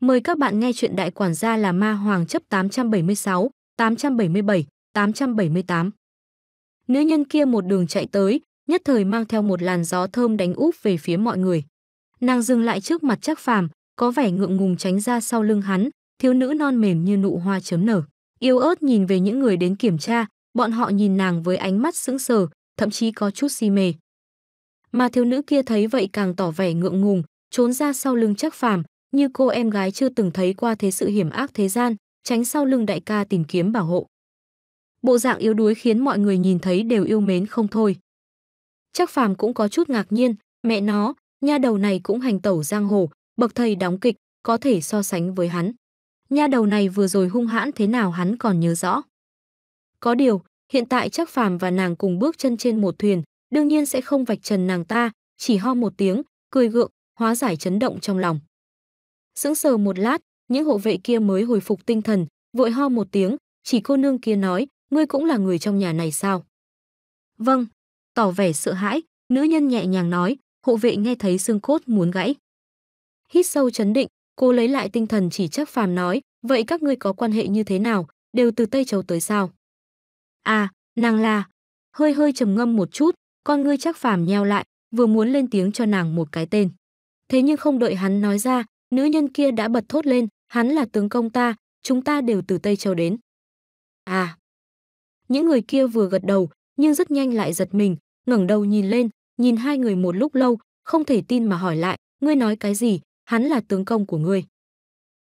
Mời các bạn nghe chuyện Đại quản gia là ma hoàng chấp 876, 877, 878. Nữ nhân kia một đường chạy tới, nhất thời mang theo một làn gió thơm đánh úp về phía mọi người. Nàng dừng lại trước mặt chắc Phàm, có vẻ ngượng ngùng tránh ra sau lưng hắn, thiếu nữ non mềm như nụ hoa chớm nở. Yêu ớt nhìn về những người đến kiểm tra, bọn họ nhìn nàng với ánh mắt sững sờ, thậm chí có chút si mê. Mà thiếu nữ kia thấy vậy càng tỏ vẻ ngượng ngùng, trốn ra sau lưng chắc Phàm, như cô em gái chưa từng thấy qua thế sự hiểm ác thế gian, tránh sau lưng đại ca tìm kiếm bảo hộ. Bộ dạng yếu đuối khiến mọi người nhìn thấy đều yêu mến không thôi. Chắc Phàm cũng có chút ngạc nhiên, mẹ nó, nha đầu này cũng hành tẩu giang hồ, bậc thầy đóng kịch, có thể so sánh với hắn. Nha đầu này vừa rồi hung hãn thế nào hắn còn nhớ rõ. Có điều, hiện tại chắc Phàm và nàng cùng bước chân trên một thuyền, đương nhiên sẽ không vạch trần nàng ta, chỉ ho một tiếng, cười gượng, hóa giải chấn động trong lòng. Sững sờ một lát, những hộ vệ kia mới hồi phục tinh thần, vội ho một tiếng, chỉ cô nương kia nói, ngươi cũng là người trong nhà này sao? Vâng, tỏ vẻ sợ hãi, nữ nhân nhẹ nhàng nói, hộ vệ nghe thấy xương cốt muốn gãy. Hít sâu chấn định, cô lấy lại tinh thần chỉ chắc phàm nói, vậy các ngươi có quan hệ như thế nào, đều từ Tây Châu tới sao? À, nàng là, hơi hơi trầm ngâm một chút, con ngươi chắc phàm nheo lại, vừa muốn lên tiếng cho nàng một cái tên. Thế nhưng không đợi hắn nói ra, Nữ nhân kia đã bật thốt lên, hắn là tướng công ta, chúng ta đều từ Tây Châu đến. À. Những người kia vừa gật đầu, nhưng rất nhanh lại giật mình, ngẩng đầu nhìn lên, nhìn hai người một lúc lâu, không thể tin mà hỏi lại, ngươi nói cái gì, hắn là tướng công của ngươi.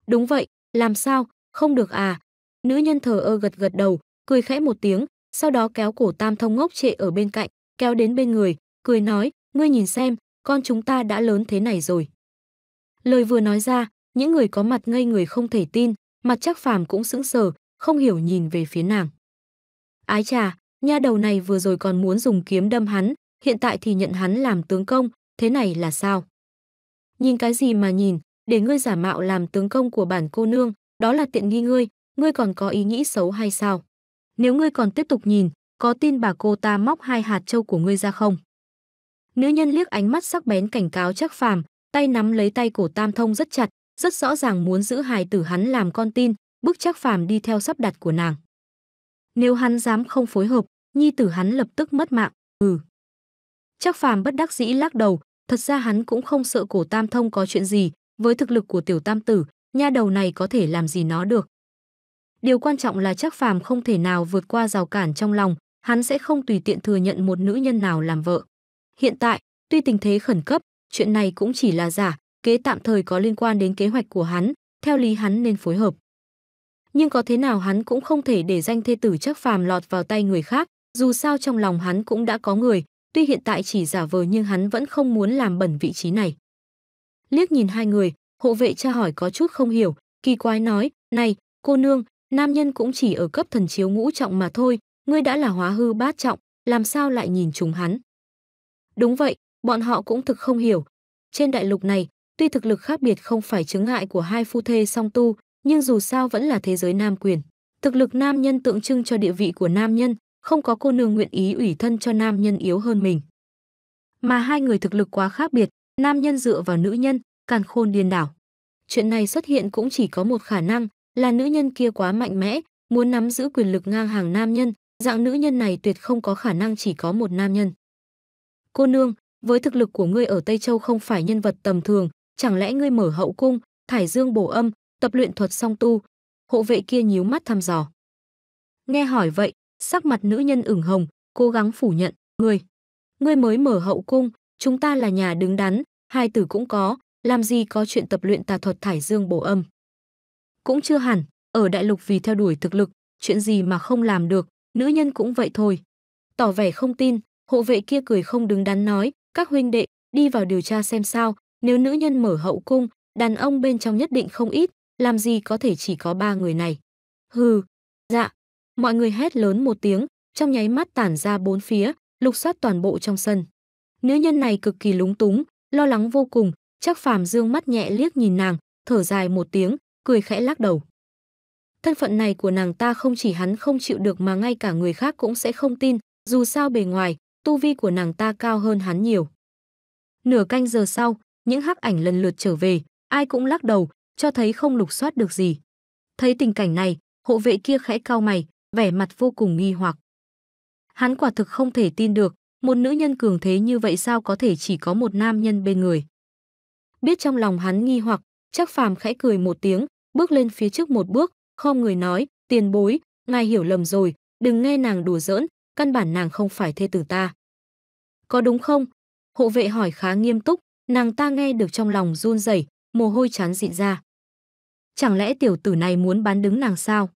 Đúng vậy, làm sao, không được à. Nữ nhân thờ ơ gật gật đầu, cười khẽ một tiếng, sau đó kéo cổ tam thông ngốc trệ ở bên cạnh, kéo đến bên người, cười nói, ngươi nhìn xem, con chúng ta đã lớn thế này rồi. Lời vừa nói ra, những người có mặt ngây người không thể tin, mặt chắc phàm cũng sững sờ, không hiểu nhìn về phía nàng. Ái trà, nha đầu này vừa rồi còn muốn dùng kiếm đâm hắn, hiện tại thì nhận hắn làm tướng công, thế này là sao? Nhìn cái gì mà nhìn, để ngươi giả mạo làm tướng công của bản cô nương, đó là tiện nghi ngươi, ngươi còn có ý nghĩ xấu hay sao? Nếu ngươi còn tiếp tục nhìn, có tin bà cô ta móc hai hạt trâu của ngươi ra không? Nữ nhân liếc ánh mắt sắc bén cảnh cáo chắc phàm, tay nắm lấy tay cổ Tam Thông rất chặt, rất rõ ràng muốn giữ hài tử hắn làm con tin, bức chắc phàm đi theo sắp đặt của nàng. Nếu hắn dám không phối hợp, nhi tử hắn lập tức mất mạng, ừ. Chắc phàm bất đắc dĩ lắc đầu, thật ra hắn cũng không sợ cổ Tam Thông có chuyện gì, với thực lực của tiểu tam tử, nha đầu này có thể làm gì nó được. Điều quan trọng là chắc phàm không thể nào vượt qua rào cản trong lòng, hắn sẽ không tùy tiện thừa nhận một nữ nhân nào làm vợ. Hiện tại, tuy tình thế khẩn cấp, chuyện này cũng chỉ là giả, kế tạm thời có liên quan đến kế hoạch của hắn, theo lý hắn nên phối hợp. Nhưng có thế nào hắn cũng không thể để danh thê tử chắc phàm lọt vào tay người khác, dù sao trong lòng hắn cũng đã có người, tuy hiện tại chỉ giả vờ nhưng hắn vẫn không muốn làm bẩn vị trí này. Liếc nhìn hai người, hộ vệ tra hỏi có chút không hiểu, kỳ quái nói, này, cô nương, nam nhân cũng chỉ ở cấp thần chiếu ngũ trọng mà thôi, ngươi đã là hóa hư bát trọng, làm sao lại nhìn chúng hắn. Đúng vậy, bọn họ cũng thực không hiểu. Trên đại lục này, tuy thực lực khác biệt không phải chứng ngại của hai phu thê song tu, nhưng dù sao vẫn là thế giới nam quyền. Thực lực nam nhân tượng trưng cho địa vị của nam nhân, không có cô nương nguyện ý ủy thân cho nam nhân yếu hơn mình. Mà hai người thực lực quá khác biệt, nam nhân dựa vào nữ nhân, càn khôn điên đảo. Chuyện này xuất hiện cũng chỉ có một khả năng, là nữ nhân kia quá mạnh mẽ, muốn nắm giữ quyền lực ngang hàng nam nhân, dạng nữ nhân này tuyệt không có khả năng chỉ có một nam nhân. Cô nương, với thực lực của ngươi ở Tây Châu không phải nhân vật tầm thường, chẳng lẽ ngươi mở hậu cung, thải dương bổ âm, tập luyện thuật song tu?" Hộ vệ kia nhíu mắt thăm dò. Nghe hỏi vậy, sắc mặt nữ nhân ửng hồng, cố gắng phủ nhận, "Ngươi, ngươi mới mở hậu cung, chúng ta là nhà đứng đắn, hai tử cũng có, làm gì có chuyện tập luyện tà thuật thải dương bổ âm?" Cũng chưa hẳn, ở đại lục vì theo đuổi thực lực, chuyện gì mà không làm được, nữ nhân cũng vậy thôi. Tỏ vẻ không tin, hộ vệ kia cười không đứng đắn nói, các huynh đệ đi vào điều tra xem sao, nếu nữ nhân mở hậu cung, đàn ông bên trong nhất định không ít, làm gì có thể chỉ có ba người này. Hừ, dạ, mọi người hét lớn một tiếng, trong nháy mắt tản ra bốn phía, lục soát toàn bộ trong sân. Nữ nhân này cực kỳ lúng túng, lo lắng vô cùng, chắc phàm dương mắt nhẹ liếc nhìn nàng, thở dài một tiếng, cười khẽ lắc đầu. Thân phận này của nàng ta không chỉ hắn không chịu được mà ngay cả người khác cũng sẽ không tin, dù sao bề ngoài, tu vi của nàng ta cao hơn hắn nhiều. Nửa canh giờ sau, những hắc ảnh lần lượt trở về, ai cũng lắc đầu, cho thấy không lục soát được gì. Thấy tình cảnh này, hộ vệ kia khẽ cau mày, vẻ mặt vô cùng nghi hoặc. Hắn quả thực không thể tin được, một nữ nhân cường thế như vậy sao có thể chỉ có một nam nhân bên người. Biết trong lòng hắn nghi hoặc, chắc phàm khẽ cười một tiếng, bước lên phía trước một bước, không người nói, tiền bối, ngài hiểu lầm rồi, đừng nghe nàng đùa giỡn, căn bản nàng không phải thê tử ta. Có đúng không? Hộ vệ hỏi khá nghiêm túc, nàng ta nghe được trong lòng run rẩy, mồ hôi chán dịn ra. Chẳng lẽ tiểu tử này muốn bán đứng nàng sao?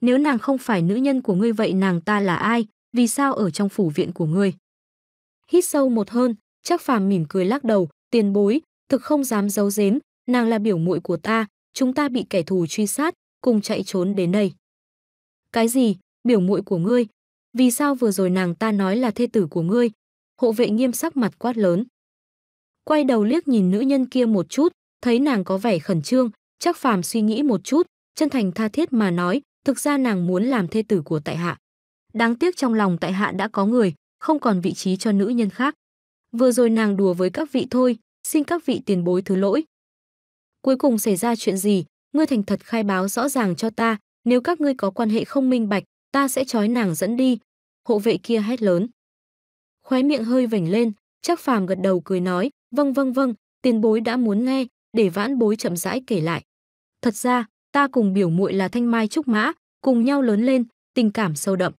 Nếu nàng không phải nữ nhân của ngươi vậy nàng ta là ai, vì sao ở trong phủ viện của ngươi? Hít sâu một hơn, chắc phàm mỉm cười lắc đầu, tiền bối, thực không dám giấu giếm, nàng là biểu muội của ta, chúng ta bị kẻ thù truy sát, cùng chạy trốn đến đây. Cái gì? Biểu muội của ngươi, vì sao vừa rồi nàng ta nói là thê tử của ngươi? Hộ vệ nghiêm sắc mặt quát lớn. Quay đầu liếc nhìn nữ nhân kia một chút, thấy nàng có vẻ khẩn trương, chắc phàm suy nghĩ một chút, chân thành tha thiết mà nói, thực ra nàng muốn làm thê tử của tại hạ. Đáng tiếc trong lòng tại hạ đã có người, không còn vị trí cho nữ nhân khác. Vừa rồi nàng đùa với các vị thôi, xin các vị tiền bối thứ lỗi. Cuối cùng xảy ra chuyện gì, ngươi thành thật khai báo rõ ràng cho ta, nếu các ngươi có quan hệ không minh bạch, ta sẽ trói nàng dẫn đi. Hộ vệ kia hét lớn. Khóe miệng hơi vểnh lên, chắc phàm gật đầu cười nói, vâng vâng vâng, tiền bối đã muốn nghe, để vãn bối chậm rãi kể lại. Thật ra, ta cùng biểu muội là thanh mai trúc mã, cùng nhau lớn lên, tình cảm sâu đậm.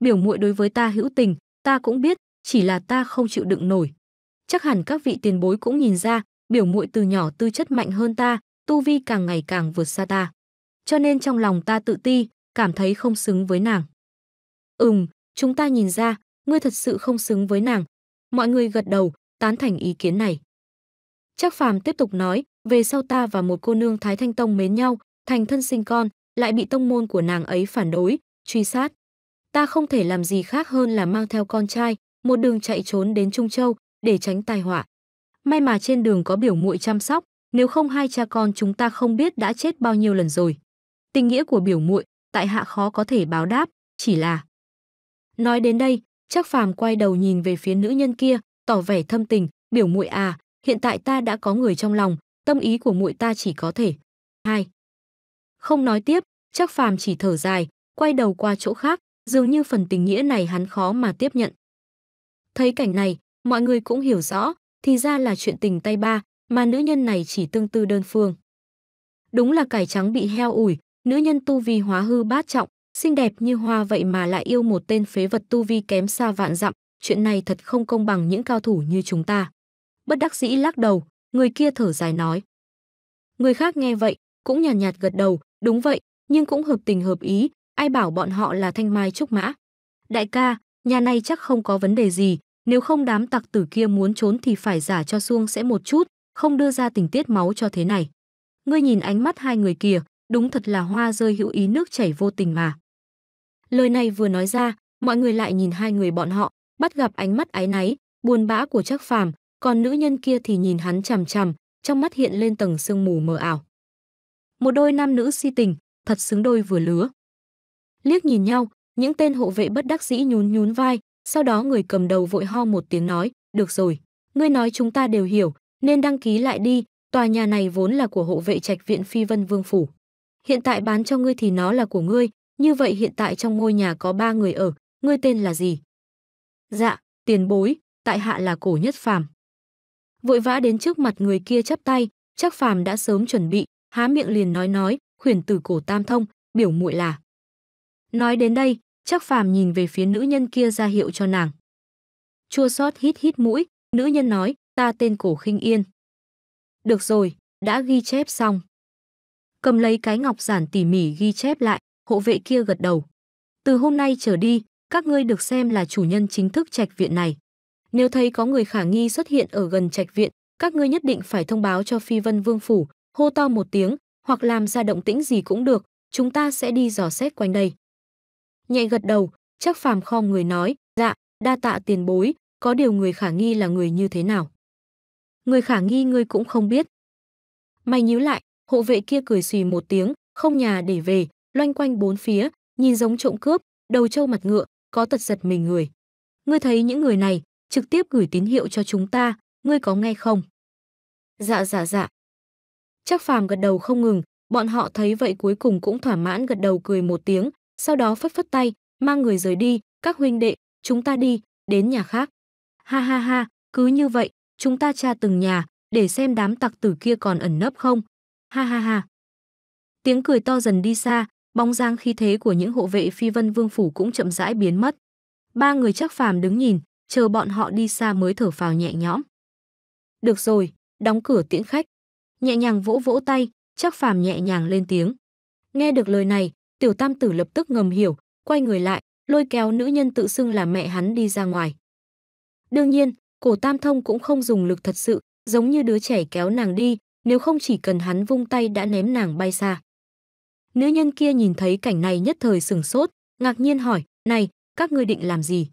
Biểu muội đối với ta hữu tình, ta cũng biết, chỉ là ta không chịu đựng nổi. Chắc hẳn các vị tiền bối cũng nhìn ra, biểu muội từ nhỏ tư chất mạnh hơn ta, tu vi càng ngày càng vượt xa ta. Cho nên trong lòng ta tự ti, cảm thấy không xứng với nàng. Ừm, chúng ta nhìn ra, ngươi thật sự không xứng với nàng. Mọi người gật đầu, tán thành ý kiến này. Chắc Phàm tiếp tục nói, về sau ta và một cô nương Thái Thanh Tông mến nhau, thành thân sinh con, lại bị tông môn của nàng ấy phản đối, truy sát. Ta không thể làm gì khác hơn là mang theo con trai, một đường chạy trốn đến Trung Châu để tránh tai họa. May mà trên đường có biểu muội chăm sóc, nếu không hai cha con chúng ta không biết đã chết bao nhiêu lần rồi. Tình nghĩa của biểu muội, tại hạ khó có thể báo đáp, chỉ là... Nói đến đây, chắc phàm quay đầu nhìn về phía nữ nhân kia, tỏ vẻ thâm tình, biểu muội à, hiện tại ta đã có người trong lòng, tâm ý của muội ta chỉ có thể. Hai. Không nói tiếp, chắc phàm chỉ thở dài, quay đầu qua chỗ khác, dường như phần tình nghĩa này hắn khó mà tiếp nhận. Thấy cảnh này, mọi người cũng hiểu rõ, thì ra là chuyện tình tay ba, mà nữ nhân này chỉ tương tư đơn phương. Đúng là cải trắng bị heo ủi, nữ nhân tu vi hóa hư bát trọng, xinh đẹp như hoa vậy mà lại yêu một tên phế vật tu vi kém xa vạn dặm, chuyện này thật không công bằng những cao thủ như chúng ta. Bất đắc dĩ lắc đầu, người kia thở dài nói. Người khác nghe vậy, cũng nhàn nhạt, nhạt gật đầu, đúng vậy, nhưng cũng hợp tình hợp ý, ai bảo bọn họ là thanh mai trúc mã. Đại ca, nhà này chắc không có vấn đề gì, nếu không đám tặc tử kia muốn trốn thì phải giả cho xuông sẽ một chút, không đưa ra tình tiết máu cho thế này. Ngươi nhìn ánh mắt hai người kia, Đúng thật là hoa rơi hữu ý nước chảy vô tình mà. Lời này vừa nói ra, mọi người lại nhìn hai người bọn họ, bắt gặp ánh mắt áy náy, buồn bã của Trác Phàm, còn nữ nhân kia thì nhìn hắn chằm chằm, trong mắt hiện lên tầng sương mù mờ ảo. Một đôi nam nữ si tình, thật xứng đôi vừa lứa. Liếc nhìn nhau, những tên hộ vệ bất đắc dĩ nhún nhún vai, sau đó người cầm đầu vội ho một tiếng nói, "Được rồi, ngươi nói chúng ta đều hiểu, nên đăng ký lại đi, tòa nhà này vốn là của hộ vệ trạch viện Phi Vân Vương phủ." hiện tại bán cho ngươi thì nó là của ngươi, như vậy hiện tại trong ngôi nhà có ba người ở, ngươi tên là gì? Dạ, tiền bối, tại hạ là cổ nhất phàm. Vội vã đến trước mặt người kia chắp tay, chắc phàm đã sớm chuẩn bị, há miệng liền nói nói, khuyển tử cổ tam thông, biểu muội là. Nói đến đây, chắc phàm nhìn về phía nữ nhân kia ra hiệu cho nàng. Chua xót hít hít mũi, nữ nhân nói, ta tên cổ khinh yên. Được rồi, đã ghi chép xong cầm lấy cái ngọc giản tỉ mỉ ghi chép lại, hộ vệ kia gật đầu. Từ hôm nay trở đi, các ngươi được xem là chủ nhân chính thức trạch viện này. Nếu thấy có người khả nghi xuất hiện ở gần trạch viện, các ngươi nhất định phải thông báo cho Phi Vân Vương phủ, hô to một tiếng, hoặc làm ra động tĩnh gì cũng được, chúng ta sẽ đi dò xét quanh đây. Nhẹ gật đầu, chắc phàm kho người nói, dạ, đa tạ tiền bối, có điều người khả nghi là người như thế nào. Người khả nghi ngươi cũng không biết. Mày nhíu lại, hộ vệ kia cười xì một tiếng, không nhà để về, loanh quanh bốn phía, nhìn giống trộm cướp, đầu trâu mặt ngựa, có tật giật mình người. Ngươi thấy những người này, trực tiếp gửi tín hiệu cho chúng ta, ngươi có nghe không? Dạ dạ dạ. Chắc phàm gật đầu không ngừng, bọn họ thấy vậy cuối cùng cũng thỏa mãn gật đầu cười một tiếng, sau đó phất phất tay, mang người rời đi, các huynh đệ, chúng ta đi, đến nhà khác. Ha ha ha, cứ như vậy, chúng ta tra từng nhà, để xem đám tặc tử kia còn ẩn nấp không, Ha ha ha. Tiếng cười to dần đi xa, bóng dáng khí thế của những hộ vệ phi vân vương phủ cũng chậm rãi biến mất. Ba người chắc phàm đứng nhìn, chờ bọn họ đi xa mới thở phào nhẹ nhõm. Được rồi, đóng cửa tiễn khách. Nhẹ nhàng vỗ vỗ tay, chắc phàm nhẹ nhàng lên tiếng. Nghe được lời này, tiểu tam tử lập tức ngầm hiểu, quay người lại, lôi kéo nữ nhân tự xưng là mẹ hắn đi ra ngoài. Đương nhiên, cổ tam thông cũng không dùng lực thật sự, giống như đứa trẻ kéo nàng đi, nếu không chỉ cần hắn vung tay đã ném nàng bay xa. Nữ nhân kia nhìn thấy cảnh này nhất thời sửng sốt, ngạc nhiên hỏi, này, các ngươi định làm gì?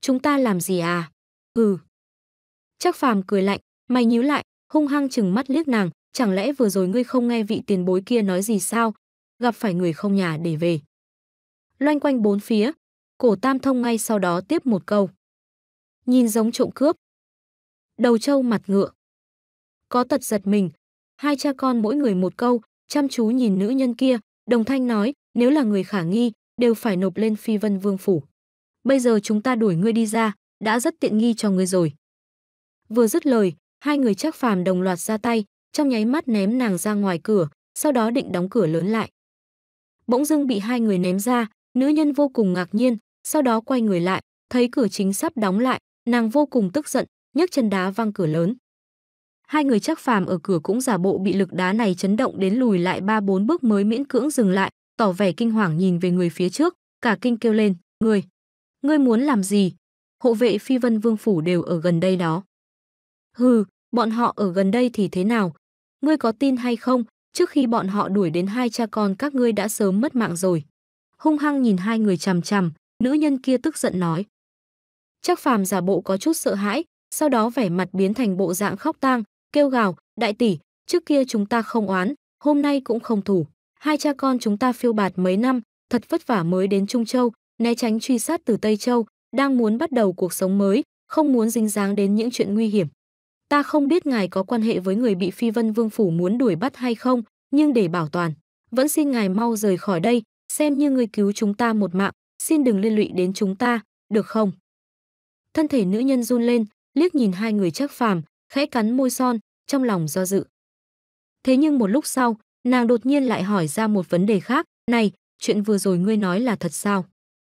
Chúng ta làm gì à? Ừ. Chắc phàm cười lạnh, mày nhíu lại, hung hăng chừng mắt liếc nàng, chẳng lẽ vừa rồi ngươi không nghe vị tiền bối kia nói gì sao? Gặp phải người không nhà để về. Loanh quanh bốn phía, cổ tam thông ngay sau đó tiếp một câu. Nhìn giống trộm cướp. Đầu trâu mặt ngựa có tật giật mình. Hai cha con mỗi người một câu, chăm chú nhìn nữ nhân kia, đồng thanh nói, nếu là người khả nghi, đều phải nộp lên phi vân vương phủ. Bây giờ chúng ta đuổi ngươi đi ra, đã rất tiện nghi cho ngươi rồi. Vừa dứt lời, hai người chắc phàm đồng loạt ra tay, trong nháy mắt ném nàng ra ngoài cửa, sau đó định đóng cửa lớn lại. Bỗng dưng bị hai người ném ra, nữ nhân vô cùng ngạc nhiên, sau đó quay người lại, thấy cửa chính sắp đóng lại, nàng vô cùng tức giận, nhấc chân đá văng cửa lớn. Hai người chắc phàm ở cửa cũng giả bộ bị lực đá này chấn động đến lùi lại ba bốn bước mới miễn cưỡng dừng lại, tỏ vẻ kinh hoàng nhìn về người phía trước, cả kinh kêu lên, "Ngươi, ngươi muốn làm gì?" Hộ vệ Phi Vân Vương phủ đều ở gần đây đó. "Hừ, bọn họ ở gần đây thì thế nào? Ngươi có tin hay không, trước khi bọn họ đuổi đến hai cha con các ngươi đã sớm mất mạng rồi." Hung hăng nhìn hai người chằm chằm, nữ nhân kia tức giận nói. Chắc phàm giả bộ có chút sợ hãi, sau đó vẻ mặt biến thành bộ dạng khóc tang, kêu gào, đại tỷ, trước kia chúng ta không oán, hôm nay cũng không thủ. Hai cha con chúng ta phiêu bạt mấy năm, thật vất vả mới đến Trung Châu, né tránh truy sát từ Tây Châu, đang muốn bắt đầu cuộc sống mới, không muốn dính dáng đến những chuyện nguy hiểm. Ta không biết ngài có quan hệ với người bị Phi Vân Vương Phủ muốn đuổi bắt hay không, nhưng để bảo toàn, vẫn xin ngài mau rời khỏi đây, xem như người cứu chúng ta một mạng, xin đừng liên lụy đến chúng ta, được không? Thân thể nữ nhân run lên, liếc nhìn hai người chắc phàm, khẽ cắn môi son, trong lòng do dự. Thế nhưng một lúc sau, nàng đột nhiên lại hỏi ra một vấn đề khác, "Này, chuyện vừa rồi ngươi nói là thật sao?"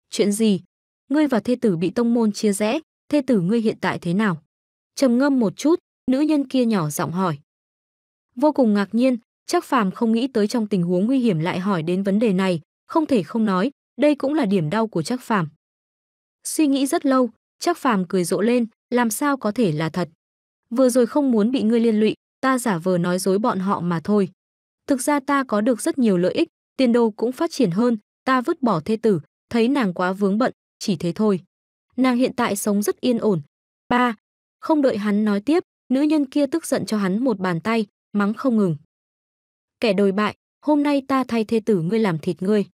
"Chuyện gì? Ngươi và thê tử bị tông môn chia rẽ, thê tử ngươi hiện tại thế nào?" Trầm ngâm một chút, nữ nhân kia nhỏ giọng hỏi. Vô cùng ngạc nhiên, chắc phàm không nghĩ tới trong tình huống nguy hiểm lại hỏi đến vấn đề này, không thể không nói, đây cũng là điểm đau của chắc phàm. Suy nghĩ rất lâu, chắc phàm cười rộ lên, làm sao có thể là thật vừa rồi không muốn bị ngươi liên lụy, ta giả vờ nói dối bọn họ mà thôi. Thực ra ta có được rất nhiều lợi ích, tiền đồ cũng phát triển hơn, ta vứt bỏ thê tử, thấy nàng quá vướng bận, chỉ thế thôi. Nàng hiện tại sống rất yên ổn. Ba, không đợi hắn nói tiếp, nữ nhân kia tức giận cho hắn một bàn tay, mắng không ngừng. Kẻ đồi bại, hôm nay ta thay thê tử ngươi làm thịt ngươi.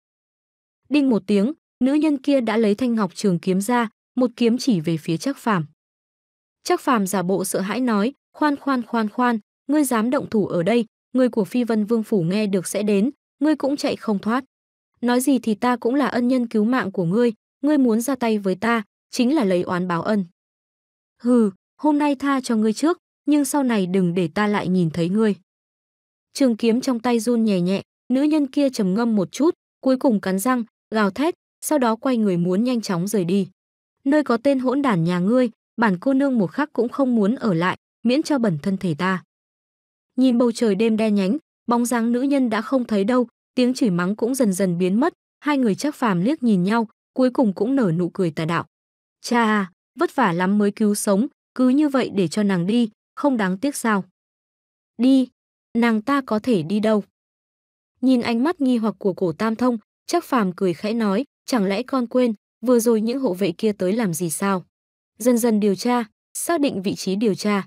Đinh một tiếng, nữ nhân kia đã lấy thanh ngọc trường kiếm ra, một kiếm chỉ về phía Trác Phàm. Trác Phàm giả bộ sợ hãi nói, "Khoan khoan khoan khoan, ngươi dám động thủ ở đây, người của Phi Vân Vương phủ nghe được sẽ đến, ngươi cũng chạy không thoát. Nói gì thì ta cũng là ân nhân cứu mạng của ngươi, ngươi muốn ra tay với ta, chính là lấy oán báo ân." "Hừ, hôm nay tha cho ngươi trước, nhưng sau này đừng để ta lại nhìn thấy ngươi." Trường kiếm trong tay run nhẹ nhẹ, nữ nhân kia trầm ngâm một chút, cuối cùng cắn răng, gào thét, sau đó quay người muốn nhanh chóng rời đi. Nơi có tên hỗn đản nhà ngươi, bản cô nương một khắc cũng không muốn ở lại, miễn cho bẩn thân thể ta. Nhìn bầu trời đêm đen nhánh, bóng dáng nữ nhân đã không thấy đâu, tiếng chửi mắng cũng dần dần biến mất, hai người chắc phàm liếc nhìn nhau, cuối cùng cũng nở nụ cười tà đạo. Cha, vất vả lắm mới cứu sống, cứ như vậy để cho nàng đi, không đáng tiếc sao. Đi, nàng ta có thể đi đâu? Nhìn ánh mắt nghi hoặc của cổ tam thông, chắc phàm cười khẽ nói, chẳng lẽ con quên, vừa rồi những hộ vệ kia tới làm gì sao? dần dần điều tra, xác định vị trí điều tra.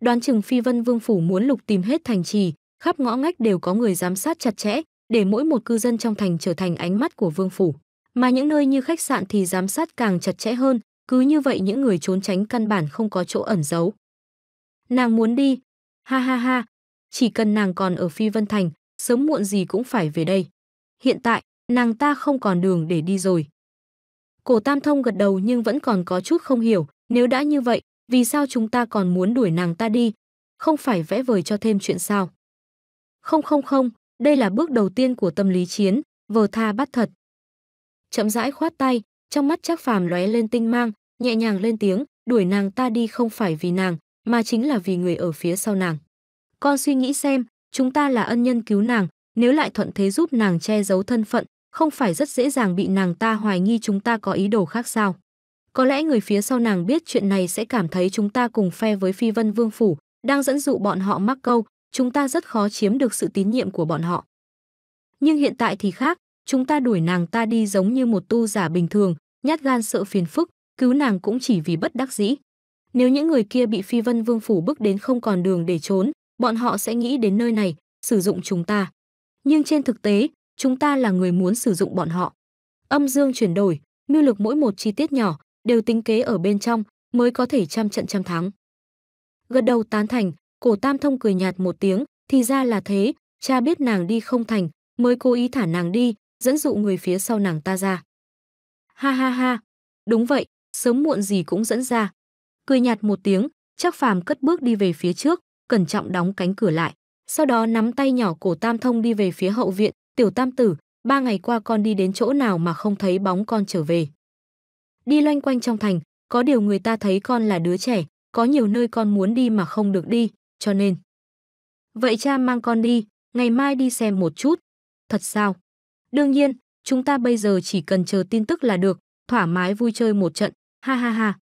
Đoán chừng Phi Vân Vương phủ muốn lục tìm hết thành trì, khắp ngõ ngách đều có người giám sát chặt chẽ, để mỗi một cư dân trong thành trở thành ánh mắt của vương phủ. Mà những nơi như khách sạn thì giám sát càng chặt chẽ hơn, cứ như vậy những người trốn tránh căn bản không có chỗ ẩn giấu. Nàng muốn đi. Ha ha ha, chỉ cần nàng còn ở Phi Vân Thành, sớm muộn gì cũng phải về đây. Hiện tại, nàng ta không còn đường để đi rồi. Cổ Tam Thông gật đầu nhưng vẫn còn có chút không hiểu, nếu đã như vậy, vì sao chúng ta còn muốn đuổi nàng ta đi? Không phải vẽ vời cho thêm chuyện sao? Không không không, đây là bước đầu tiên của tâm lý chiến, vờ tha bắt thật. Chậm rãi khoát tay, trong mắt chắc Phàm lóe lên tinh mang, nhẹ nhàng lên tiếng, đuổi nàng ta đi không phải vì nàng, mà chính là vì người ở phía sau nàng. Con suy nghĩ xem, chúng ta là ân nhân cứu nàng, nếu lại thuận thế giúp nàng che giấu thân phận, không phải rất dễ dàng bị nàng ta hoài nghi chúng ta có ý đồ khác sao? Có lẽ người phía sau nàng biết chuyện này sẽ cảm thấy chúng ta cùng phe với Phi Vân Vương Phủ, đang dẫn dụ bọn họ mắc câu, chúng ta rất khó chiếm được sự tín nhiệm của bọn họ. Nhưng hiện tại thì khác, chúng ta đuổi nàng ta đi giống như một tu giả bình thường, nhát gan sợ phiền phức, cứu nàng cũng chỉ vì bất đắc dĩ. Nếu những người kia bị Phi Vân Vương Phủ bước đến không còn đường để trốn, bọn họ sẽ nghĩ đến nơi này, sử dụng chúng ta. Nhưng trên thực tế, chúng ta là người muốn sử dụng bọn họ. Âm dương chuyển đổi, mưu lực mỗi một chi tiết nhỏ đều tính kế ở bên trong mới có thể trăm trận trăm thắng. Gật đầu tán thành, cổ tam thông cười nhạt một tiếng, thì ra là thế, cha biết nàng đi không thành, mới cố ý thả nàng đi, dẫn dụ người phía sau nàng ta ra. Ha ha ha, đúng vậy, sớm muộn gì cũng dẫn ra. Cười nhạt một tiếng, chắc phàm cất bước đi về phía trước, cẩn trọng đóng cánh cửa lại. Sau đó nắm tay nhỏ cổ tam thông đi về phía hậu viện, Tiểu tam tử, ba ngày qua con đi đến chỗ nào mà không thấy bóng con trở về. Đi loanh quanh trong thành, có điều người ta thấy con là đứa trẻ, có nhiều nơi con muốn đi mà không được đi, cho nên. Vậy cha mang con đi, ngày mai đi xem một chút. Thật sao? Đương nhiên, chúng ta bây giờ chỉ cần chờ tin tức là được, thoải mái vui chơi một trận, ha ha ha.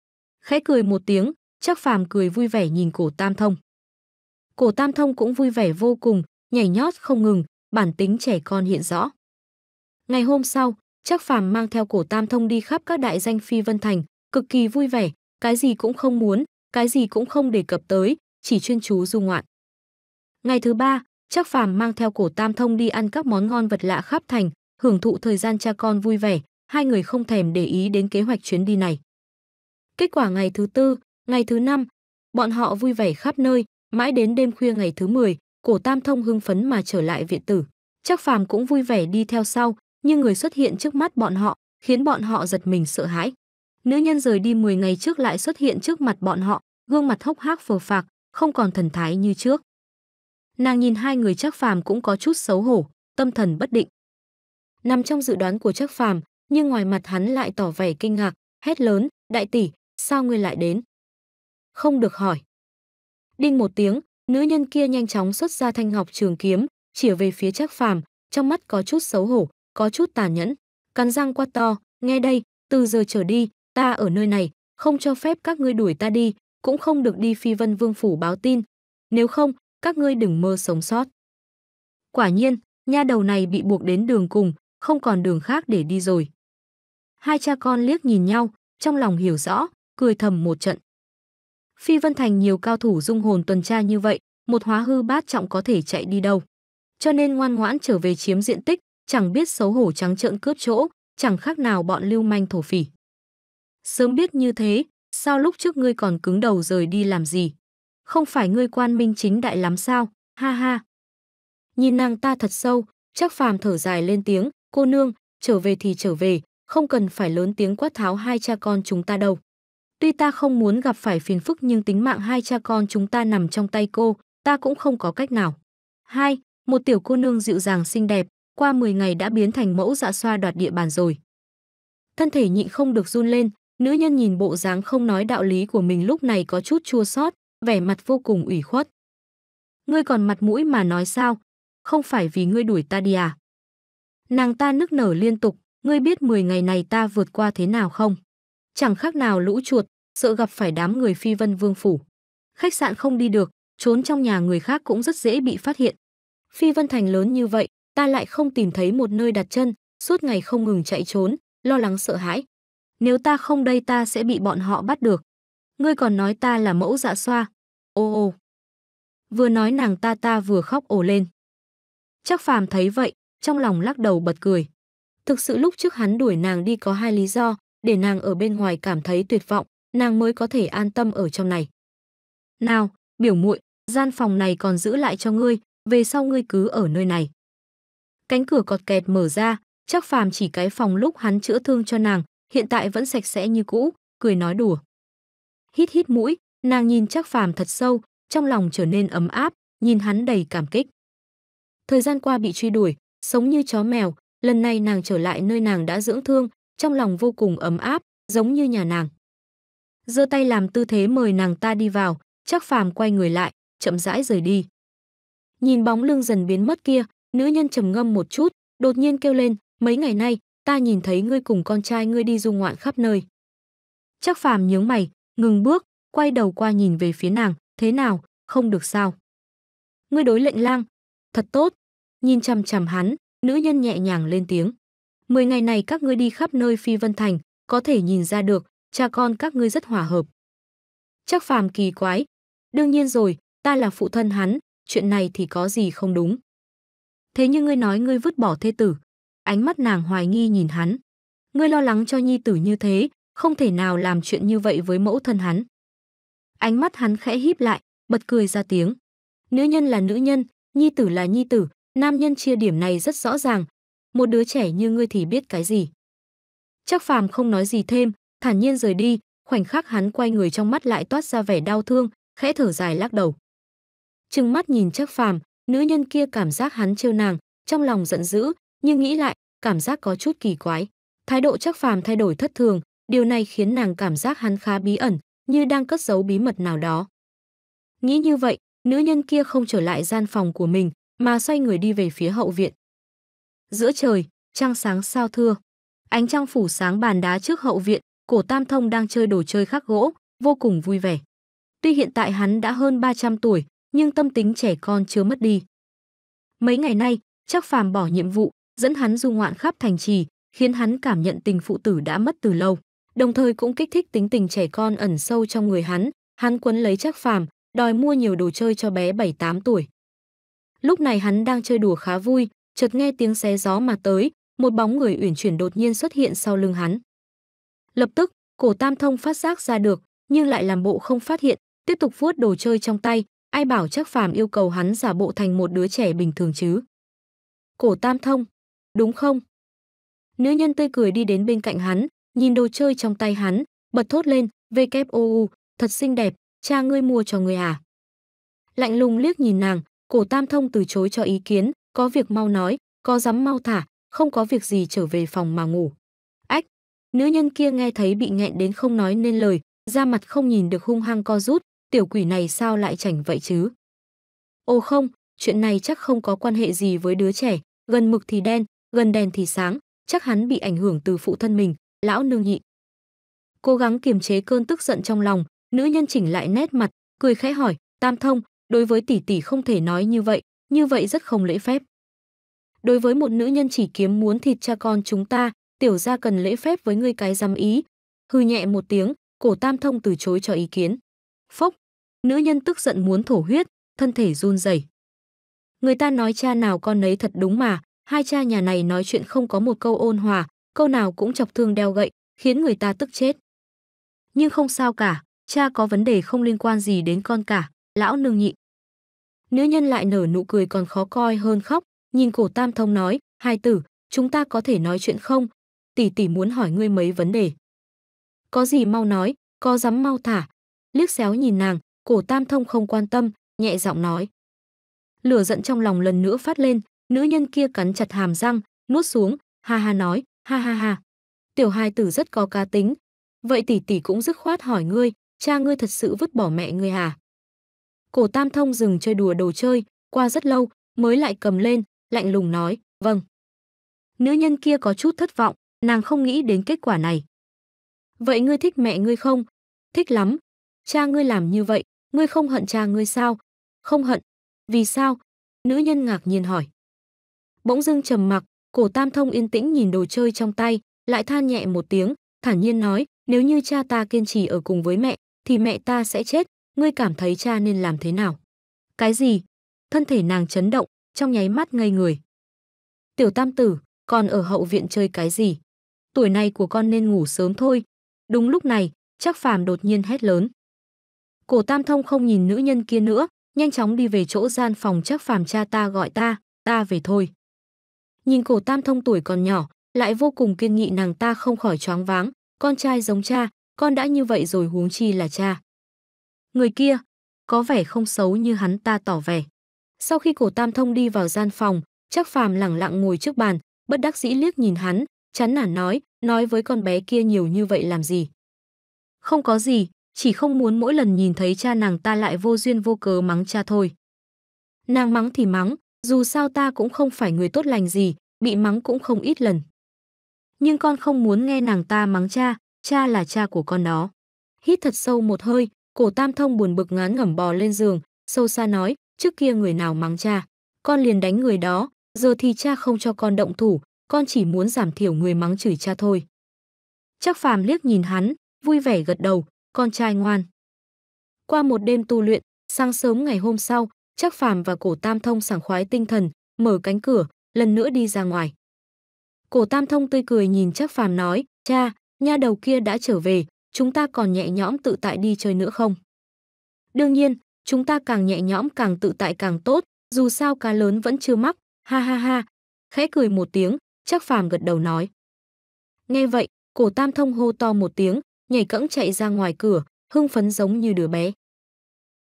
Khẽ cười một tiếng, chắc phàm cười vui vẻ nhìn cổ tam thông. Cổ tam thông cũng vui vẻ vô cùng, nhảy nhót không ngừng, bản tính trẻ con hiện rõ. Ngày hôm sau, Trác Phàm mang theo Cổ Tam Thông đi khắp các đại danh phi Vân Thành, cực kỳ vui vẻ, cái gì cũng không muốn, cái gì cũng không đề cập tới, chỉ chuyên chú du ngoạn. Ngày thứ ba, Trác Phàm mang theo Cổ Tam Thông đi ăn các món ngon vật lạ khắp thành, hưởng thụ thời gian cha con vui vẻ, hai người không thèm để ý đến kế hoạch chuyến đi này. Kết quả ngày thứ tư, ngày thứ năm, bọn họ vui vẻ khắp nơi, mãi đến đêm khuya ngày thứ 10, Cổ Tam Thông hưng phấn mà trở lại viện tử. Trác Phàm cũng vui vẻ đi theo sau, nhưng người xuất hiện trước mắt bọn họ khiến bọn họ giật mình sợ hãi. Nữ nhân rời đi 10 ngày trước lại xuất hiện trước mặt bọn họ, gương mặt hốc hác phờ phạc, không còn thần thái như trước. Nàng nhìn hai người Trác Phàm cũng có chút xấu hổ, tâm thần bất định. Nằm trong dự đoán của Trác Phàm, nhưng ngoài mặt hắn lại tỏ vẻ kinh ngạc, hét lớn, "Đại tỷ, sao ngươi lại đến?" Không được hỏi. Đinh một tiếng, nữ nhân kia nhanh chóng xuất ra thanh ngọc trường kiếm, chỉ về phía Trác Phàm, trong mắt có chút xấu hổ, có chút tàn nhẫn, cắn răng quát to, "Nghe đây, từ giờ trở đi, ta ở nơi này, không cho phép các ngươi đuổi ta đi, cũng không được đi Phi Vân Vương phủ báo tin, nếu không, các ngươi đừng mơ sống sót." Quả nhiên, nha đầu này bị buộc đến đường cùng, không còn đường khác để đi rồi. Hai cha con liếc nhìn nhau, trong lòng hiểu rõ, cười thầm một trận. Phi Vân Thành nhiều cao thủ dung hồn tuần tra như vậy, một hóa hư bát trọng có thể chạy đi đâu cho nên ngoan ngoãn trở về chiếm diện tích, chẳng biết xấu hổ trắng trợn cướp chỗ, chẳng khác nào bọn lưu manh thổ phỉ. Sớm biết như thế, sao lúc trước ngươi còn cứng đầu rời đi làm gì? Không phải ngươi quan minh chính đại lắm sao? Ha ha. Nhìn nàng ta thật sâu, chắc phàm thở dài lên tiếng, cô nương, trở về thì trở về, không cần phải lớn tiếng quát tháo hai cha con chúng ta đâu. Tuy ta không muốn gặp phải phiền phức nhưng tính mạng hai cha con chúng ta nằm trong tay cô, ta cũng không có cách nào. Hai, một tiểu cô nương dịu dàng xinh đẹp, qua 10 ngày đã biến thành mẫu dạ xoa đoạt địa bàn rồi. Thân thể nhịn không được run lên, nữ nhân nhìn bộ dáng không nói đạo lý của mình lúc này có chút chua xót, vẻ mặt vô cùng ủy khuất. Ngươi còn mặt mũi mà nói sao? Không phải vì ngươi đuổi ta đi à? Nàng ta nức nở liên tục, ngươi biết 10 ngày này ta vượt qua thế nào không? Chẳng khác nào lũ chuột, sợ gặp phải đám người phi vân vương phủ. Khách sạn không đi được, trốn trong nhà người khác cũng rất dễ bị phát hiện. Phi Vân Thành lớn như vậy, ta lại không tìm thấy một nơi đặt chân, suốt ngày không ngừng chạy trốn, lo lắng sợ hãi. Nếu ta không đây ta sẽ bị bọn họ bắt được. Ngươi còn nói ta là mẫu dạ xoa. Ô ô. Vừa nói nàng ta ta vừa khóc ồ lên. Chắc phàm thấy vậy, trong lòng lắc đầu bật cười. Thực sự lúc trước hắn đuổi nàng đi có hai lý do, để nàng ở bên ngoài cảm thấy tuyệt vọng, nàng mới có thể an tâm ở trong này. Nào, biểu muội, gian phòng này còn giữ lại cho ngươi, về sau ngươi cứ ở nơi này. Cánh cửa cọt kẹt mở ra, chắc phàm chỉ cái phòng lúc hắn chữa thương cho nàng, hiện tại vẫn sạch sẽ như cũ, cười nói đùa. Hít hít mũi, nàng nhìn chắc phàm thật sâu, trong lòng trở nên ấm áp, nhìn hắn đầy cảm kích. Thời gian qua bị truy đuổi, sống như chó mèo, lần này nàng trở lại nơi nàng đã dưỡng thương, trong lòng vô cùng ấm áp, giống như nhà nàng. Giơ tay làm tư thế mời nàng ta đi vào, chắc phàm quay người lại, chậm rãi rời đi. Nhìn bóng lưng dần biến mất kia, nữ nhân trầm ngâm một chút, đột nhiên kêu lên, mấy ngày nay, ta nhìn thấy ngươi cùng con trai ngươi đi du ngoạn khắp nơi. Chắc phàm nhướng mày, ngừng bước, quay đầu qua nhìn về phía nàng, thế nào, không được sao. Ngươi đối lệnh lang, thật tốt, nhìn chằm chằm hắn, nữ nhân nhẹ nhàng lên tiếng. Mười ngày này các ngươi đi khắp nơi phi vân thành, có thể nhìn ra được, cha con các ngươi rất hòa hợp. Chắc phàm kỳ quái. Đương nhiên rồi, ta là phụ thân hắn, chuyện này thì có gì không đúng. Thế nhưng ngươi nói ngươi vứt bỏ thê tử, ánh mắt nàng hoài nghi nhìn hắn. Ngươi lo lắng cho nhi tử như thế, không thể nào làm chuyện như vậy với mẫu thân hắn. Ánh mắt hắn khẽ híp lại, bật cười ra tiếng. Nữ nhân là nữ nhân, nhi tử là nhi tử, nam nhân chia điểm này rất rõ ràng. Một đứa trẻ như ngươi thì biết cái gì. Chắc phàm không nói gì thêm, thản nhiên rời đi, khoảnh khắc hắn quay người trong mắt lại toát ra vẻ đau thương, khẽ thở dài lắc đầu trừng mắt nhìn chắc phàm, nữ nhân kia cảm giác hắn trêu nàng, trong lòng giận dữ, nhưng nghĩ lại, cảm giác có chút kỳ quái. Thái độ chắc phàm thay đổi thất thường, điều này khiến nàng cảm giác hắn khá bí ẩn, như đang cất giấu bí mật nào đó. Nghĩ như vậy, nữ nhân kia không trở lại gian phòng của mình, mà xoay người đi về phía hậu viện. Giữa trời, trăng sáng sao thưa. Ánh trăng phủ sáng bàn đá trước hậu viện, cổ Tam Thông đang chơi đồ chơi khắc gỗ, vô cùng vui vẻ. Tuy hiện tại hắn đã hơn 300 tuổi, nhưng tâm tính trẻ con chưa mất đi. Mấy ngày nay, Trác Phàm bỏ nhiệm vụ, dẫn hắn du ngoạn khắp thành trì, khiến hắn cảm nhận tình phụ tử đã mất từ lâu, đồng thời cũng kích thích tính tình trẻ con ẩn sâu trong người hắn, hắn quấn lấy Trác Phàm, đòi mua nhiều đồ chơi cho bé 7-8 tuổi. Lúc này hắn đang chơi đùa khá vui, chợt nghe tiếng xé gió mà tới, một bóng người uyển chuyển đột nhiên xuất hiện sau lưng hắn. Lập tức, cổ Tam Thông phát giác ra được, nhưng lại làm bộ không phát hiện, tiếp tục vuốt đồ chơi trong tay, Ai bảo chắc phàm yêu cầu hắn giả bộ thành một đứa trẻ bình thường chứ? Cổ tam thông, đúng không? Nữ nhân tươi cười đi đến bên cạnh hắn, nhìn đồ chơi trong tay hắn, bật thốt lên, VKOU, thật xinh đẹp, cha ngươi mua cho người à? Lạnh lùng liếc nhìn nàng, cổ tam thông từ chối cho ý kiến, có việc mau nói, có dám mau thả, không có việc gì trở về phòng mà ngủ. Ách, nữ nhân kia nghe thấy bị nghẹn đến không nói nên lời, da mặt không nhìn được hung hăng co rút, tiểu quỷ này sao lại chảnh vậy chứ? Ô không, chuyện này chắc không có quan hệ gì với đứa trẻ, gần mực thì đen, gần đèn thì sáng, chắc hắn bị ảnh hưởng từ phụ thân mình, lão nương nhị. Cố gắng kiềm chế cơn tức giận trong lòng, nữ nhân chỉnh lại nét mặt, cười khẽ hỏi, tam thông, đối với tỷ tỷ không thể nói như vậy, như vậy rất không lễ phép. Đối với một nữ nhân chỉ kiếm muốn thịt cha con chúng ta, tiểu gia cần lễ phép với ngươi cái dám ý. Hư nhẹ một tiếng, cổ tam thông từ chối cho ý kiến. Phốc, Nữ nhân tức giận muốn thổ huyết, thân thể run rẩy. Người ta nói cha nào con nấy thật đúng mà, hai cha nhà này nói chuyện không có một câu ôn hòa, câu nào cũng chọc thương đeo gậy, khiến người ta tức chết. Nhưng không sao cả, cha có vấn đề không liên quan gì đến con cả, lão nương nhị. Nữ nhân lại nở nụ cười còn khó coi hơn khóc, nhìn cổ tam thông nói, hai tử, chúng ta có thể nói chuyện không? Tỷ tỷ muốn hỏi ngươi mấy vấn đề. Có gì mau nói, có dám mau thả. Liếc xéo nhìn nàng, Cổ Tam Thông không quan tâm, nhẹ giọng nói. Lửa giận trong lòng lần nữa phát lên, nữ nhân kia cắn chặt hàm răng, nuốt xuống, ha ha nói, ha ha ha. Tiểu hai tử rất có cá tính. Vậy tỷ tỷ cũng dứt khoát hỏi ngươi, cha ngươi thật sự vứt bỏ mẹ ngươi à? Cổ Tam Thông dừng chơi đùa đồ chơi, qua rất lâu, mới lại cầm lên, lạnh lùng nói, vâng. Nữ nhân kia có chút thất vọng, nàng không nghĩ đến kết quả này. Vậy ngươi thích mẹ ngươi không? Thích lắm. Cha ngươi làm như vậy, ngươi không hận cha ngươi sao? Không hận. Vì sao? Nữ nhân ngạc nhiên hỏi. Bỗng dưng trầm mặc, cổ tam thông yên tĩnh nhìn đồ chơi trong tay, lại than nhẹ một tiếng, thản nhiên nói, nếu như cha ta kiên trì ở cùng với mẹ, thì mẹ ta sẽ chết, ngươi cảm thấy cha nên làm thế nào? Cái gì? Thân thể nàng chấn động, trong nháy mắt ngây người. Tiểu tam tử, còn ở hậu viện chơi cái gì? Tuổi này của con nên ngủ sớm thôi. Đúng lúc này, chắc phàm đột nhiên hét lớn. Cổ Tam Thông không nhìn nữ nhân kia nữa, nhanh chóng đi về chỗ gian phòng chắc phàm cha ta gọi ta, ta về thôi. Nhìn cổ Tam Thông tuổi còn nhỏ, lại vô cùng kiên nghị nàng ta không khỏi choáng váng, con trai giống cha, con đã như vậy rồi huống chi là cha. Người kia, có vẻ không xấu như hắn ta tỏ vẻ. Sau khi cổ Tam Thông đi vào gian phòng, chắc phàm lặng lặng ngồi trước bàn, bất đắc dĩ liếc nhìn hắn, chán nản nói, nói với con bé kia nhiều như vậy làm gì. Không có gì, chỉ không muốn mỗi lần nhìn thấy cha nàng ta lại vô duyên vô cớ mắng cha thôi. Nàng mắng thì mắng, dù sao ta cũng không phải người tốt lành gì, bị mắng cũng không ít lần. Nhưng con không muốn nghe nàng ta mắng cha, cha là cha của con đó. Hít thật sâu một hơi, cổ tam thông buồn bực ngán ngẩm bò lên giường, sâu xa nói, trước kia người nào mắng cha. Con liền đánh người đó, giờ thì cha không cho con động thủ, con chỉ muốn giảm thiểu người mắng chửi cha thôi. Chắc phàm liếc nhìn hắn, vui vẻ gật đầu, con trai ngoan. Qua một đêm tu luyện, sáng sớm ngày hôm sau, Trác Phàm và Cổ Tam Thông sảng khoái tinh thần, mở cánh cửa, lần nữa đi ra ngoài. Cổ Tam Thông tươi cười nhìn Trác Phàm nói, "Cha, nha đầu kia đã trở về, chúng ta còn nhẹ nhõm tự tại đi chơi nữa không?" Đương nhiên, chúng ta càng nhẹ nhõm càng tự tại càng tốt, dù sao cá lớn vẫn chưa mắc, ha ha ha. Khẽ cười một tiếng, Trác Phàm gật đầu nói. Nghe vậy, Cổ Tam Thông hô to một tiếng, nhảy cẫng chạy ra ngoài cửa, hưng phấn giống như đứa bé.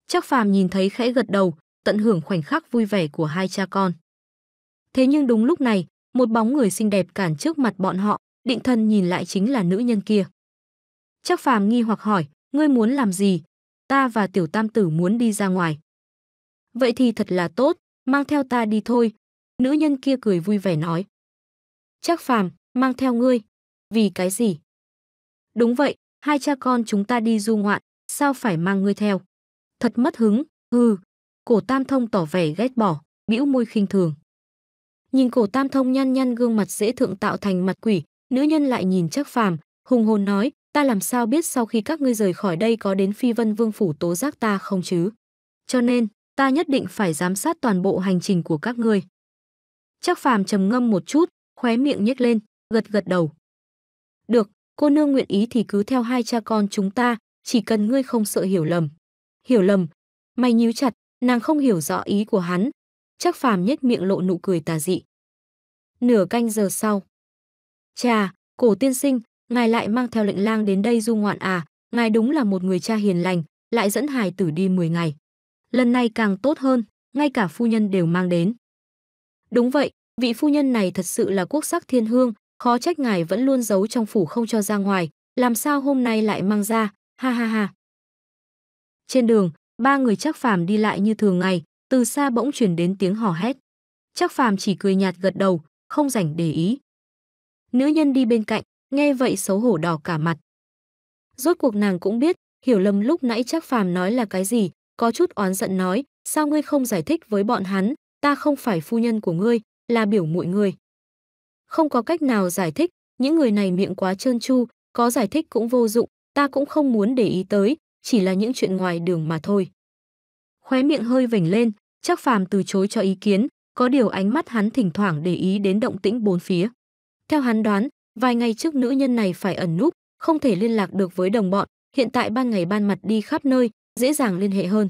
Chắc Phàm nhìn thấy khẽ gật đầu, tận hưởng khoảnh khắc vui vẻ của hai cha con. Thế nhưng đúng lúc này, một bóng người xinh đẹp cản trước mặt bọn họ, định thân nhìn lại chính là nữ nhân kia. Chắc Phàm nghi hoặc hỏi, ngươi muốn làm gì? Ta và tiểu tam tử muốn đi ra ngoài. Vậy thì thật là tốt, mang theo ta đi thôi. Nữ nhân kia cười vui vẻ nói. Chắc Phàm, mang theo ngươi. Vì cái gì? Đúng vậy, hai cha con chúng ta đi du ngoạn, sao phải mang ngươi theo? Thật mất hứng, hừ. Cổ Tam Thông tỏ vẻ ghét bỏ, bĩu môi khinh thường. Nhìn cổ Tam Thông nhăn nhăn gương mặt dễ thượng tạo thành mặt quỷ, nữ nhân lại nhìn chắc phàm, hùng hồn nói, ta làm sao biết sau khi các ngươi rời khỏi đây có đến phi vân vương phủ tố giác ta không chứ? Cho nên, ta nhất định phải giám sát toàn bộ hành trình của các ngươi. Chắc phàm trầm ngâm một chút, khóe miệng nhếch lên, gật gật đầu. Được, cô nương nguyện ý thì cứ theo hai cha con chúng ta, chỉ cần ngươi không sợ hiểu lầm. Hiểu lầm? Mày nhíu chặt, nàng không hiểu rõ ý của hắn. Chắc phàm nhếch miệng lộ nụ cười tà dị. Nửa canh giờ sau. cha, cổ tiên sinh, ngài lại mang theo lệnh lang đến đây du ngoạn à, ngài đúng là một người cha hiền lành, lại dẫn hài tử đi 10 ngày. Lần này càng tốt hơn, ngay cả phu nhân đều mang đến. Đúng vậy, vị phu nhân này thật sự là quốc sắc thiên hương, khó trách ngài vẫn luôn giấu trong phủ không cho ra ngoài, làm sao hôm nay lại mang ra, ha ha ha. Trên đường, ba người chắc phàm đi lại như thường ngày, từ xa bỗng truyền đến tiếng hò hét. Chắc phàm chỉ cười nhạt gật đầu, không rảnh để ý. Nữ nhân đi bên cạnh, nghe vậy xấu hổ đỏ cả mặt. Rốt cuộc nàng cũng biết, hiểu lầm lúc nãy chắc phàm nói là cái gì, có chút oán giận nói, sao ngươi không giải thích với bọn hắn, ta không phải phu nhân của ngươi, là biểu muội ngươi không có cách nào giải thích, những người này miệng quá trơn tru, có giải thích cũng vô dụng, ta cũng không muốn để ý tới, chỉ là những chuyện ngoài đường mà thôi. Khóe miệng hơi vểnh lên, chắc phàm từ chối cho ý kiến, có điều ánh mắt hắn thỉnh thoảng để ý đến động tĩnh bốn phía. Theo hắn đoán, vài ngày trước nữ nhân này phải ẩn núp, không thể liên lạc được với đồng bọn, hiện tại ban ngày ban mặt đi khắp nơi, dễ dàng liên hệ hơn.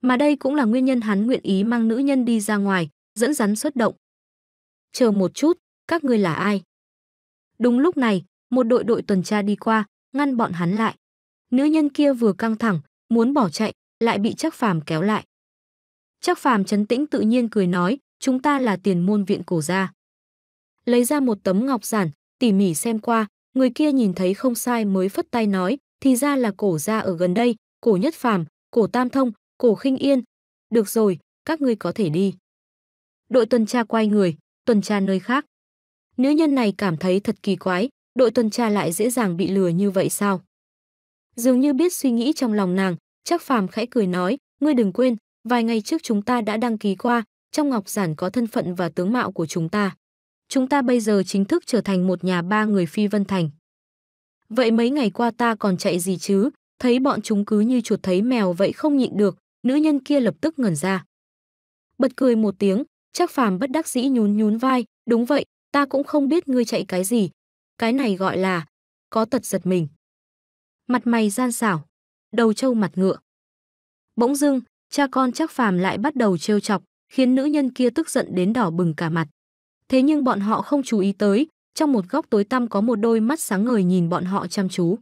Mà đây cũng là nguyên nhân hắn nguyện ý mang nữ nhân đi ra ngoài, dẫn rắn xuất động. Chờ một chút, các ngươi là ai? Đúng lúc này, một đội đội tuần tra đi qua, ngăn bọn hắn lại. Nữ nhân kia vừa căng thẳng, muốn bỏ chạy, lại bị Trác Phàm kéo lại. Trác Phàm chấn tĩnh tự nhiên cười nói, chúng ta là tiền môn viện cổ gia. Lấy ra một tấm ngọc giản, tỉ mỉ xem qua, người kia nhìn thấy không sai mới phất tay nói, thì ra là cổ gia ở gần đây, cổ nhất phàm, cổ tam thông, cổ khinh yên. Được rồi, các ngươi có thể đi. Đội tuần tra quay người, tuần tra nơi khác. Nữ nhân này cảm thấy thật kỳ quái, đội tuần tra lại dễ dàng bị lừa như vậy sao? Dường như biết suy nghĩ trong lòng nàng, chắc Phàm khẽ cười nói, ngươi đừng quên, vài ngày trước chúng ta đã đăng ký qua, trong ngọc giản có thân phận và tướng mạo của chúng ta. Chúng ta bây giờ chính thức trở thành một nhà ba người phi vân thành. Vậy mấy ngày qua ta còn chạy gì chứ, thấy bọn chúng cứ như chuột thấy mèo vậy không nhịn được, nữ nhân kia lập tức ngẩn ra. Bật cười một tiếng, chắc phàm bất đắc dĩ nhún nhún vai, đúng vậy, ta cũng không biết ngươi chạy cái gì. Cái này gọi là, có tật giật mình. Mặt mày gian xảo, đầu trâu mặt ngựa. Bỗng dưng, cha con chắc phàm lại bắt đầu trêu chọc, khiến nữ nhân kia tức giận đến đỏ bừng cả mặt. Thế nhưng bọn họ không chú ý tới, trong một góc tối tăm có một đôi mắt sáng ngời nhìn bọn họ chăm chú.